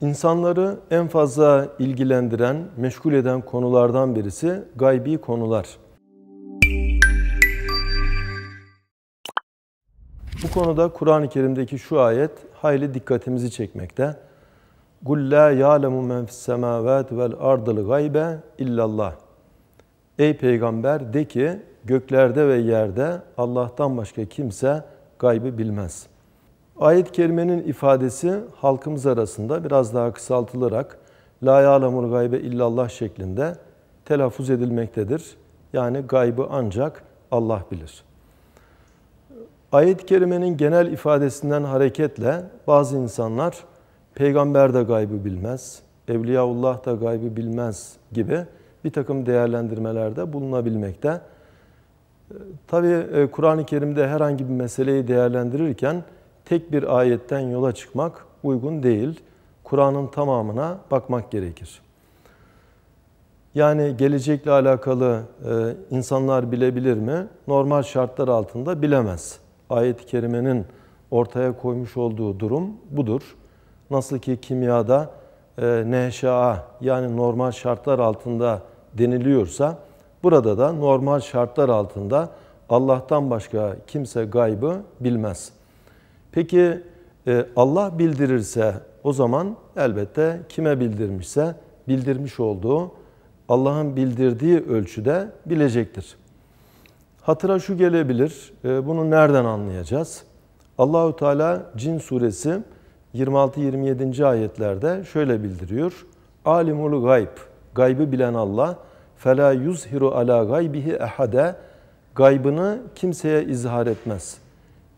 İnsanları en fazla ilgilendiren, meşgul eden konulardan birisi gaybi konular. Bu konuda Kur'an-ı Kerim'deki şu ayet hayli dikkatimizi çekmekte. قُلْ لَا يَعْلَمُ مَنْ فِي السَّمَاوَاتِ وَالْاَرْضِ الْغَيْبَ اِلَّا اللّٰهِ Ey Peygamber de ki göklerde ve yerde Allah'tan başka kimse gaybı bilmez.'' Ayet-i kerimenin ifadesi halkımız arasında biraz daha kısaltılarak La ya'lemul gaybe illallah şeklinde telaffuz edilmektedir. Yani gaybı ancak Allah bilir. Ayet-i kerimenin genel ifadesinden hareketle bazı insanlar peygamber de gaybı bilmez, Evliyaullah da gaybı bilmez gibi bir takım değerlendirmelerde bulunabilmekte. Tabi e, Kur'an-ı Kerim'de herhangi bir meseleyi değerlendirirken tek bir ayetten yola çıkmak uygun değil. Kur'an'ın tamamına bakmak gerekir. Yani gelecekle alakalı e, insanlar bilebilir mi? Normal şartlar altında bilemez. Ayet-i Kerime'nin ortaya koymuş olduğu durum budur. Nasıl ki kimyada e, neşaa yani normal şartlar altında deniliyorsa burada da normal şartlar altında Allah'tan başka kimse gaybı bilmez.'' Peki e, Allah bildirirse o zaman elbette kime bildirmişse bildirmiş olduğu Allah'ın bildirdiği ölçüde bilecektir. Hatıra şu gelebilir. E, bunu nereden anlayacağız? Allahü Teala Cin suresi 26 27. ayetlerde şöyle bildiriyor. Alimul gayb. Gaybı bilen Allah fela yuzhiru ala gaybihi ehade. Gaybını kimseye izhar etmez.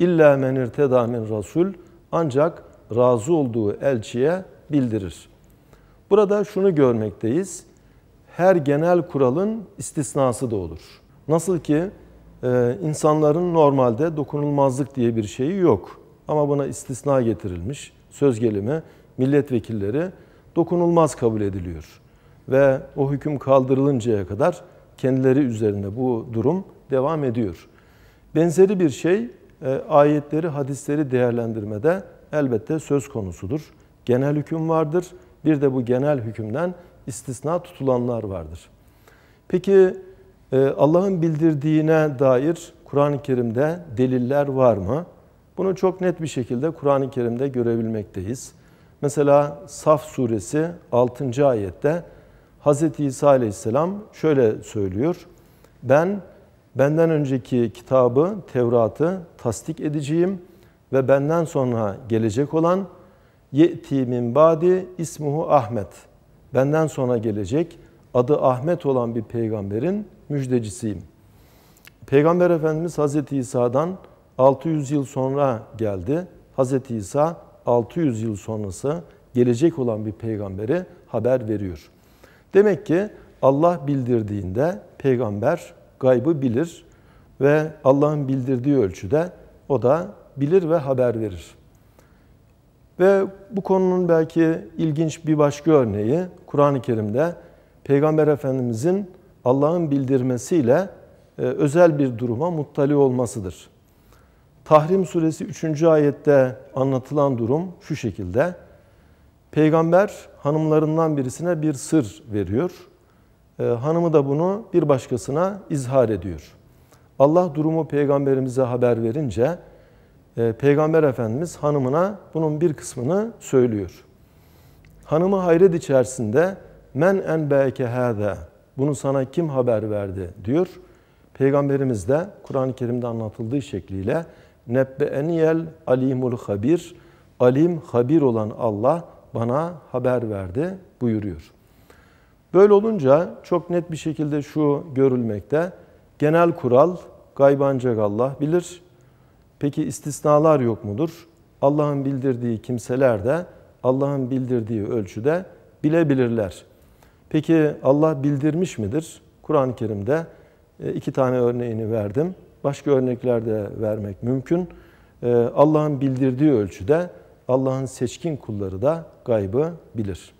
İlla men irteda min rasul ancak razı olduğu elçiye bildirir. Burada şunu görmekteyiz. Her genel kuralın istisnası da olur. Nasıl ki e, insanların normalde dokunulmazlık diye bir şeyi yok. Ama buna istisna getirilmiş. Söz gelimi milletvekilleri dokunulmaz kabul ediliyor. Ve o hüküm kaldırılıncaya kadar kendileri üzerinde bu durum devam ediyor. Benzeri bir şey e, ayetleri, hadisleri değerlendirmede elbette söz konusudur. Genel hüküm vardır. Bir de bu genel hükümden istisna tutulanlar vardır. Peki e, Allah'ın bildirdiğine dair Kur'an-ı Kerim'de deliller var mı? Bunu çok net bir şekilde Kur'an-ı Kerim'de görebilmekteyiz. Mesela Saf suresi 6. ayette Hz. İsa aleyhisselam şöyle söylüyor. Ben Benden önceki kitabı, Tevrat'ı tasdik edeceğim ve benden sonra gelecek olan Ye'ti min badi ismuhu Ahmet. Benden sonra gelecek adı Ahmet olan bir peygamberin müjdecisiyim. Peygamber Efendimiz Hazreti İsa'dan 600 yıl sonra geldi. Hazreti İsa 600 yıl sonrası gelecek olan bir peygambere haber veriyor. Demek ki Allah bildirdiğinde peygamber gaybı bilir ve Allah'ın bildirdiği ölçüde o da bilir ve haber verir. Ve bu konunun belki ilginç bir başka örneği Kur'an-ı Kerim'de Peygamber Efendimizin Allah'ın bildirmesiyle e, özel bir duruma muttali olmasıdır. Tahrim suresi 3. ayette anlatılan durum şu şekilde. Peygamber hanımlarından birisine bir sır veriyor e, hanımı da bunu bir başkasına izhar ediyor. Allah durumu peygamberimize haber verince e, peygamber efendimiz hanımına bunun bir kısmını söylüyor. Hanımı hayret içerisinde men en beke hâzâ bunu sana kim haber verdi diyor. Peygamberimiz de Kur'an-ı Kerim'de anlatıldığı şekliyle nebbe'eniyel alimul habir alim habir olan Allah bana haber verdi buyuruyor. Böyle olunca çok net bir şekilde şu görülmekte. Genel kural gaybı ancak Allah bilir. Peki istisnalar yok mudur? Allah'ın bildirdiği kimseler de Allah'ın bildirdiği ölçüde bilebilirler. Peki Allah bildirmiş midir? Kur'an-ı Kerim'de e, iki tane örneğini verdim. Başka örnekler de vermek mümkün. E, Allah'ın bildirdiği ölçüde Allah'ın seçkin kulları da gaybı bilir.''